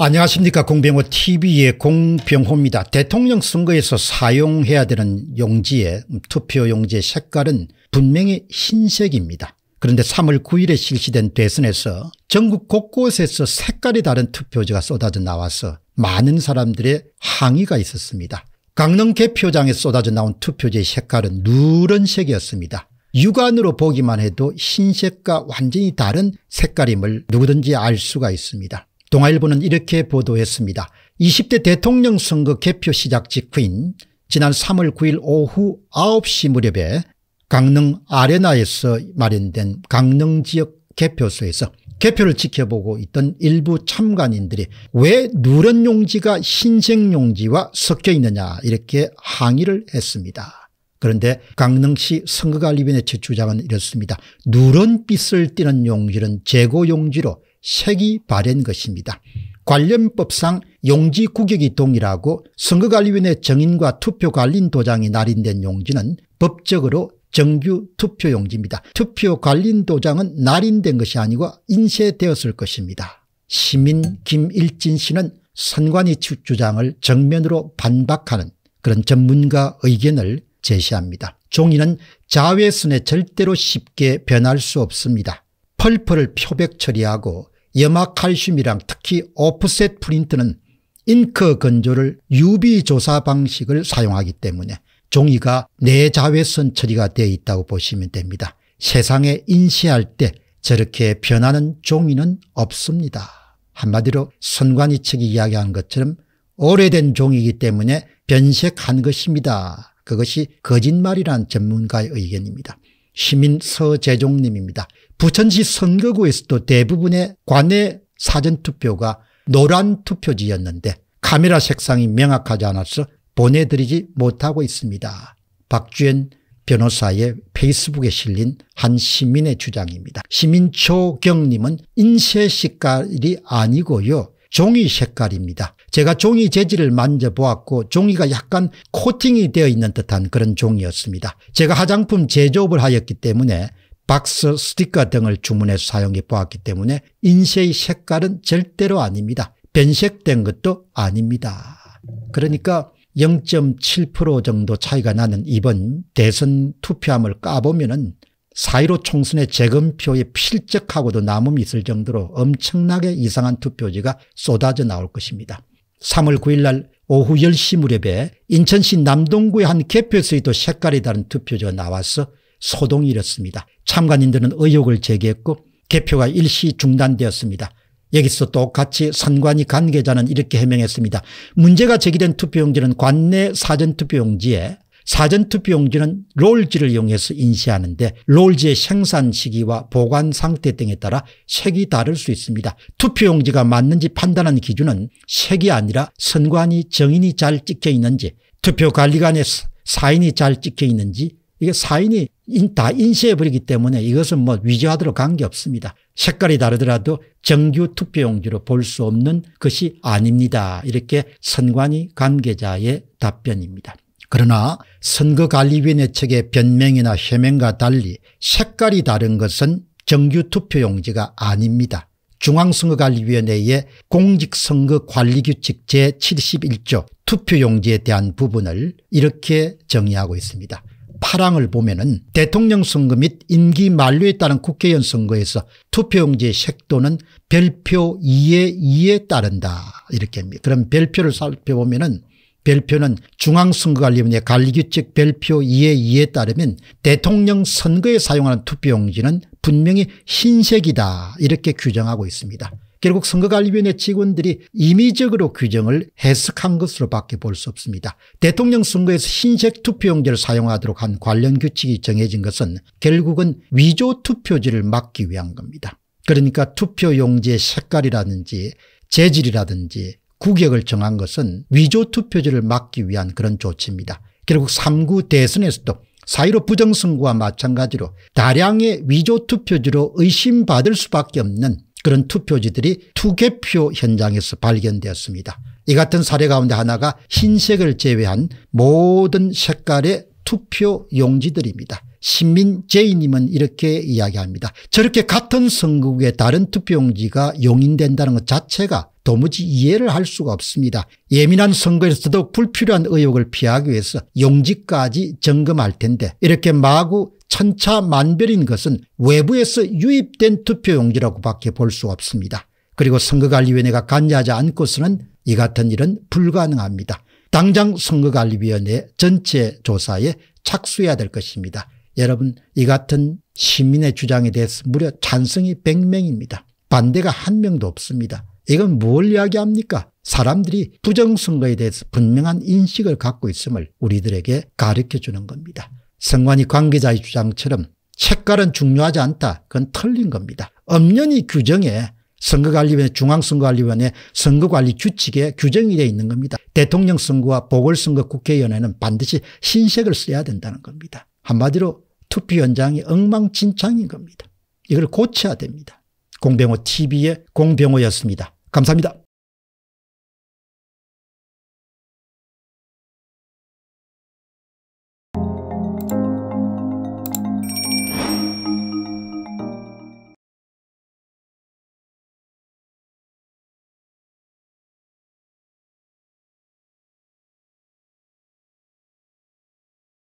안녕하십니까 공병호 tv의 공병호입니다. 대통령 선거에서 사용해야 되는 용지의 투표 용지의 색깔은 분명히 흰색입니다. 그런데 3월 9일에 실시된 대선에서 전국 곳곳에서 색깔이 다른 투표지가 쏟아져 나와서 많은 사람들의 항의가 있었습니다. 강릉 개표장에 쏟아져 나온 투표지의 색깔은 누런색이었습니다. 육안으로 보기만 해도 흰색과 완전히 다른 색깔임을 누구든지 알 수가 있습니다. 동아일보는 이렇게 보도했습니다. 20대 대통령 선거 개표 시작 직후인 지난 3월 9일 오후 9시 무렵에 강릉 아레나에서 마련된 강릉 지역 개표소에서 개표를 지켜보고 있던 일부 참관인들이 왜 누런 용지가 흰색 용지와 섞여 있느냐 이렇게 항의를 했습니다. 그런데 강릉시 선거관리위원회 주장은 이렇습니다. 누런 빛을 띠는 용지는 재고 용지로 색이 바랜 것입니다. 관련법상 용지 구격이 동일하고 선거관리위원회 정인과 투표관린 도장이 날인된 용지는 법적으로 정규 투표용지입니다. 투표관린 도장은 날인된 것이 아니고 인쇄되었을 것입니다. 시민 김일진 씨는 선관위 주장을 정면으로 반박하는 그런 전문가 의견을 제시합니다. 종이는 자외선에 절대로 쉽게 변할 수 없습니다. 펄펄을 표백 처리하고 염화칼슘이랑 특히 오프셋 프린트는 잉크 건조를 유비조사 방식을 사용하기 때문에 종이가 내자외선 처리가 되어 있다고 보시면 됩니다. 세상에 인쇄할 때 저렇게 변하는 종이는 없습니다. 한마디로 선관위 측이 이야기한 것처럼 오래된 종이기 때문에 변색한 것입니다. 그것이 거짓말이란 전문가의 의견입니다. 시민 서재종님입니다. 부천시 선거구에서도 대부분의 관내 사전투표가 노란 투표지였는데 카메라 색상이 명확하지 않아서 보내드리지 못하고 있습니다. 박주현 변호사의 페이스북에 실린 한 시민의 주장입니다. 시민 초경님은 인쇄시깔이 아니고요. 종이 색깔입니다. 제가 종이 재질을 만져보았고 종이가 약간 코팅이 되어 있는 듯한 그런 종이였습니다. 제가 화장품 제조업을 하였기 때문에 박스 스티커 등을 주문해서 사용해 보았기 때문에 인쇄의 색깔은 절대로 아닙니다. 변색된 것도 아닙니다. 그러니까 0.7% 정도 차이가 나는 이번 대선 투표함을 까보면 은4.15 총선의 재검표에 필적하고도 남음이 있을 정도로 엄청나게 이상한 투표지가 쏟아져 나올 것입니다. 3월 9일 날 오후 10시 무렵에 인천시 남동구의 한 개표소에도 색깔이 다른 투표지가 나와서 소동이 일었습니다. 참관인들은 의혹을 제기했고 개표가 일시 중단되었습니다. 여기서 똑같이 선관위 관계자는 이렇게 해명했습니다. 문제가 제기된 투표용지는 관내 사전투표용지에 사전투표 용지는 롤지를 이용해서 인쇄하는데 롤지의 생산 시기와 보관 상태 등에 따라 색이 다를 수 있습니다. 투표 용지가 맞는지 판단하는 기준은 색이 아니라 선관위 정인이 잘 찍혀 있는지 투표관리관의 사인이 잘 찍혀 있는지 이게 사인이 다 인쇄해버리기 때문에 이것은 뭐 위조하도록 관계 없습니다. 색깔이 다르더라도 정규 투표용지로 볼 수 없는 것이 아닙니다. 이렇게 선관위 관계자의 답변입니다. 그러나 선거관리위원회 측의 변명이나 해명과 달리 색깔이 다른 것은 정규 투표용지가 아닙니다. 중앙선거관리위원회의 공직선거관리규칙 제71조 투표용지에 대한 부분을 이렇게 정의하고 있습니다. 파랑을 보면 은 대통령 선거 및 임기 만료에 따른 국회의원 선거에서 투표용지의 색도는 별표 2에 2에 따른다 이렇게 합니다. 그럼 별표를 살펴보면 은 별표는 중앙선거관리위원회 관리규칙 별표 2에 2에 따르면 대통령 선거에 사용하는 투표용지는 분명히 흰색이다 이렇게 규정하고 있습니다. 결국 선거관리위원회 직원들이 임의적으로 규정을 해석한 것으로 밖에 볼 수 없습니다. 대통령 선거에서 흰색 투표용지를 사용하도록 한 관련 규칙이 정해진 것은 결국은 위조 투표지를 막기 위한 겁니다. 그러니까 투표용지의 색깔이라든지 재질이라든지 국역을 정한 것은 위조 투표지를 막기 위한 그런 조치입니다. 결국 3구 대선에서도 사이로 부정선거와 마찬가지로 다량의 위조 투표지로 의심받을 수밖에 없는 그런 투표지들이 투개표 현장에서 발견되었습니다. 이 같은 사례 가운데 하나가 흰색을 제외한 모든 색깔의 투표 용지들입니다. 신민제이님은 이렇게 이야기합니다. 저렇게 같은 선거구에 다른 투표용지가 용인된다는 것 자체가 도무지 이해를 할 수가 없습니다. 예민한 선거에서도 불필요한 의혹을 피하기 위해서 용지까지 점검할 텐데 이렇게 마구 천차만별인 것은 외부에서 유입된 투표용지라고 밖에 볼 수 없습니다. 그리고 선거관리위원회가 관여하지 않고서는 이 같은 일은 불가능합니다. 당장 선거관리위원회 전체 조사에 착수해야 될 것입니다. 여러분 이 같은 시민의 주장에 대해서 무려 찬성이 100명입니다. 반대가 한 명도 없습니다. 이건 뭘 이야기합니까? 사람들이 부정선거에 대해서 분명한 인식을 갖고 있음을 우리들에게 가르쳐주는 겁니다. 성관이 관계자의 주장처럼 색깔은 중요하지 않다. 그건 틀린 겁니다. 엄연히 규정에 선거관리위원회 중앙선거관리위원회 선거관리 규칙에 규정이 되어 있는 겁니다. 대통령 선거와 보궐선거 국회의원회는 반드시 신색을 써야 된다는 겁니다. 한마디로 투표 현장이 엉망진창인 겁니다. 이걸 고쳐야 됩니다. 공병호 TV의 공병호였습니다. 감사합니다.